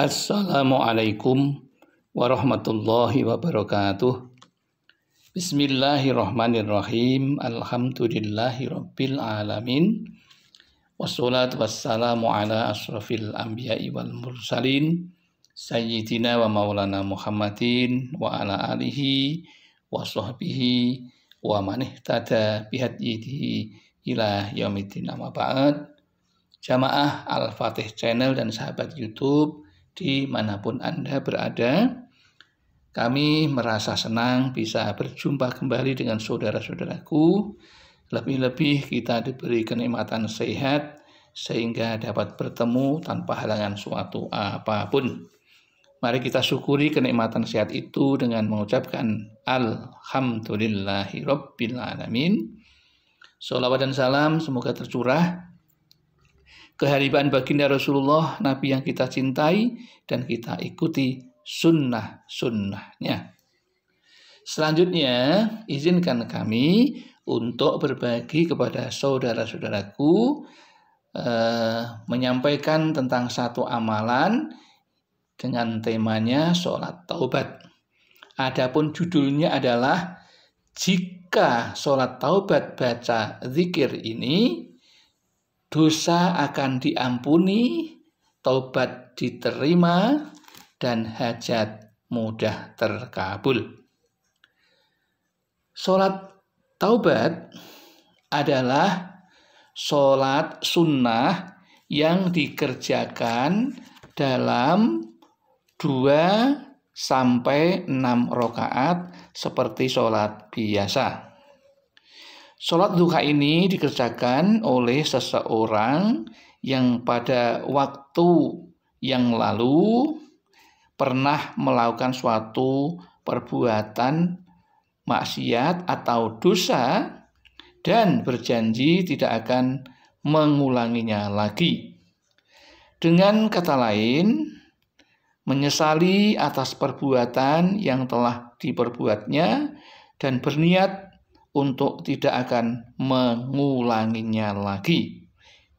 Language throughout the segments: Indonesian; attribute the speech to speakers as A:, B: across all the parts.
A: Assalamualaikum warahmatullahi wabarakatuh. Bismillahirrahmanirrahim. Alhamdulillahirabbil alamin. Wassalatu wassalamu ala asrafil anbiya'i wal mursalin sayyidina wa maulana Muhammadin wa ala alihi wa sahbihi wa man ihtada bihadihi ila yaumiddin amma ba'd. Jamaah Al-Fatih Channel dan sahabat YouTube dimanapun Anda berada. Kami merasa senang bisa berjumpa kembali dengan saudara-saudaraku. Lebih-lebih kita diberi kenikmatan sehat sehingga dapat bertemu tanpa halangan suatu apapun. Mari kita syukuri kenikmatan sehat itu dengan mengucapkan Alhamdulillahi Rabbil Alamin. Salawat dan salam semoga tercurah keharibaan baginda Rasulullah, Nabi yang kita cintai, dan kita ikuti sunnah-sunnahnya. Selanjutnya, izinkan kami untuk berbagi kepada saudara-saudaraku eh, menyampaikan tentang satu amalan dengan temanya sholat taubat. Adapun judulnya adalah jika sholat taubat baca zikir ini dosa akan diampuni, taubat diterima, dan hajat mudah terkabul. Sholat taubat adalah sholat sunnah yang dikerjakan dalam 2 sampai 6 rokaat seperti sholat biasa. Sholat duha ini dikerjakan oleh seseorang yang pada waktu yang lalu pernah melakukan suatu perbuatan maksiat atau dosa dan berjanji tidak akan mengulanginya lagi. Dengan kata lain, menyesali atas perbuatan yang telah diperbuatnya dan berniat untuk tidak akan mengulanginya lagi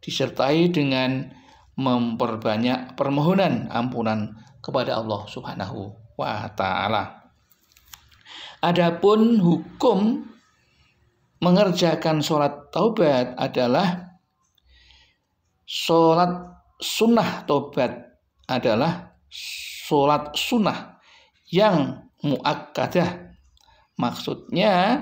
A: disertai dengan memperbanyak permohonan ampunan kepada Allah Subhanahu wa taala. Adapun hukum mengerjakan sholat taubat adalah sholat sunnah taubat adalah sholat sunnah yang muakkadah. Maksudnya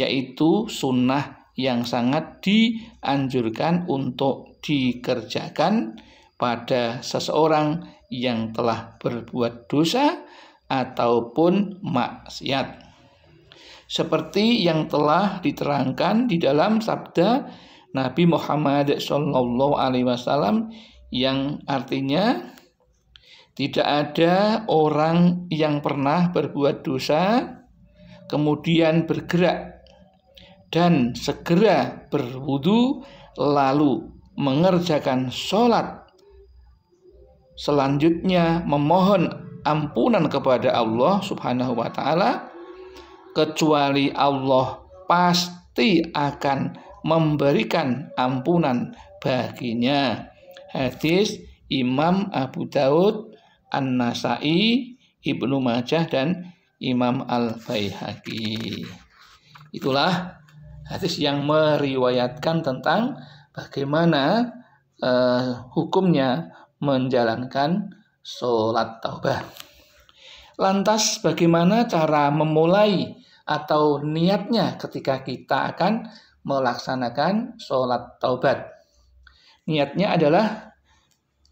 A: yaitu sunnah yang sangat dianjurkan untuk dikerjakan pada seseorang yang telah berbuat dosa ataupun maksiat. Seperti yang telah diterangkan di dalam sabda Nabi Muhammad Shallallahu Alaihi Wasallam yang artinya tidak ada orang yang pernah berbuat dosa kemudian bergerak dan segera berwudu lalu mengerjakan sholat. Selanjutnya memohon ampunan kepada Allah Subhanahu wa taala kecuali Allah pasti akan memberikan ampunan baginya. Hadis Imam Abu Daud, An-Nasai, Ibnu Majah dan Imam Al-Baihaqi. Itulah hadis yang meriwayatkan tentang bagaimana uh, hukumnya menjalankan sholat taubat, Lantas bagaimana cara memulai atau niatnya ketika kita akan melaksanakan sholat taubat. Niatnya adalah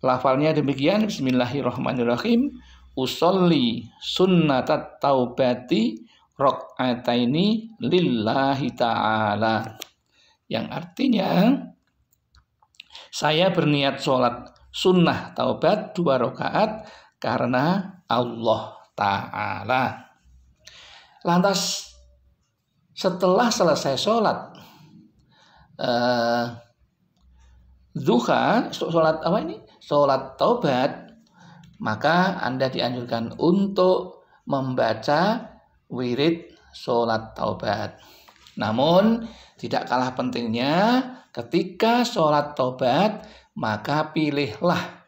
A: lafalnya demikian Bismillahirrahmanirrahim usolli sunnatat taubati ini lillahi ta'ala. Yang artinya, saya berniat sholat sunnah taubat dua rakaat karena Allah Ta'ala. Lantas setelah selesai sholat, eh, duha, sholat apa ini? Sholat taubat, maka Anda dianjurkan untuk membaca wirid sholat taubat. Namun tidak kalah pentingnya ketika sholat taubat maka pilihlah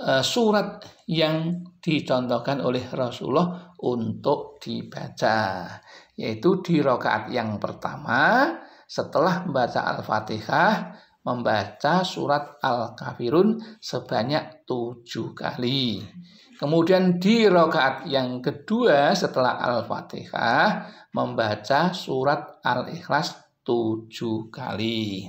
A: eh, surat yang dicontohkan oleh Rasulullah untuk dibaca yaitu di rokaat yang pertama setelah membaca Al-Fatihah membaca surat Al-Kafirun sebanyak tujuh kali. Kemudian di rokaat yang kedua setelah Al-Fatihah membaca surat Al-Ikhlas tujuh kali.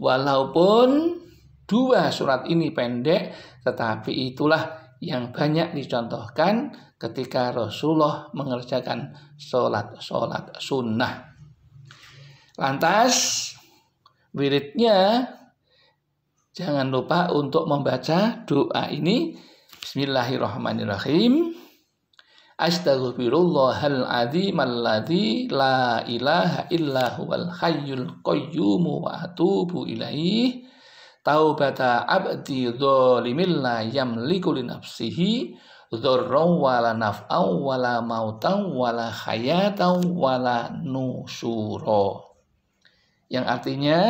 A: Walaupun dua surat ini pendek, tetapi itulah yang banyak dicontohkan ketika Rasulullah mengerjakan sholat-sholat sunnah. Lantas, wiridnya jangan lupa untuk membaca doa ini Bismillahirrahmanirrahim. Astaghfirullahal azim alladzi la ilaha illa huwal hayyul qayyum wa atubu ilaih. Taubata abdi dhalimil la yamliku li nafsihi dzarran wala naf'an wala mautan wala hayatan wala nusura. Yang artinya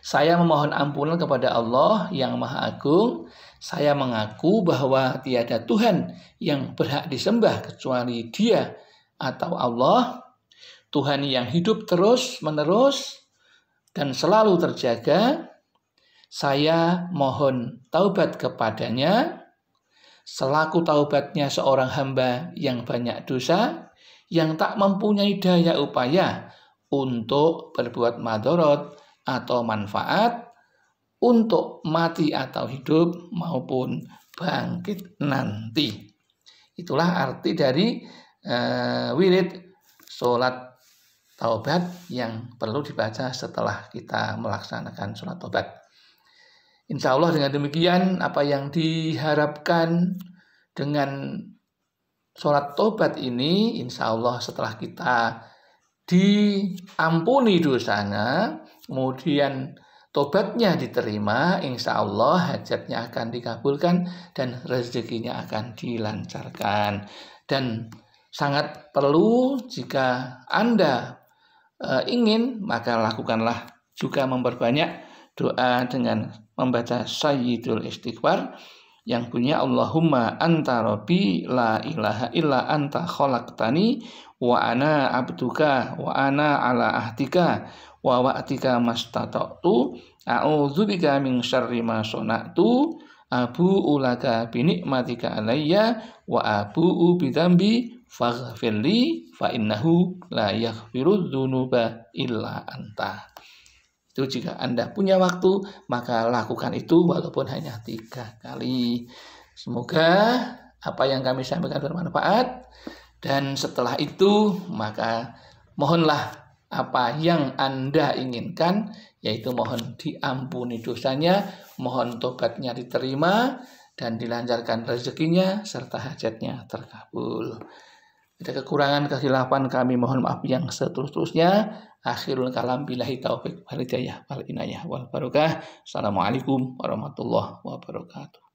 A: saya memohon ampunan kepada Allah yang Maha Agung. Saya mengaku bahwa tiada Tuhan yang berhak disembah kecuali Dia atau Allah, Tuhan yang hidup terus-menerus dan selalu terjaga. Saya mohon taubat kepadanya, selaku taubatnya seorang hamba yang banyak dosa, yang tak mempunyai daya upaya untuk berbuat madorot atau manfaat untuk mati atau hidup maupun bangkit nanti. Itulah arti dari uh, wirid sholat taubat yang perlu dibaca setelah kita melaksanakan sholat taubat. Insya Allah dengan demikian apa yang diharapkan dengan sholat taubat ini insya Allah setelah kita diampuni dosanya kemudian tobatnya diterima, insya Allah hajatnya akan dikabulkan dan rezekinya akan dilancarkan. Dan sangat perlu jika Anda e, ingin, maka lakukanlah juga memperbanyak doa dengan membaca Sayyidul Istighfar yang punya Allahumma anta rabbi la ilaha illa anta khalaqtani wa ana abduka wa ana ala ahdika wa wa'tika mastata'tu bika min syarri ma sonatu, abu ulaka nikmatika alayya wa abu dzambi faghfirli fa innahu la yaghfiru dzunuba illa anta itu jika anda punya waktu maka lakukan itu walaupun hanya tiga kali semoga apa yang kami sampaikan bermanfaat dan setelah itu maka mohonlah apa yang Anda inginkan, yaitu mohon diampuni dosanya, mohon tobatnya diterima, dan dilancarkan rezekinya, serta hajatnya terkabul. Ada kekurangan, kehilafan kami mohon maaf yang seterusnya. Akhirul kalam bilahi taufik wal hidayah wal inayah wal barokah. Assalamualaikum warahmatullahi wabarakatuh.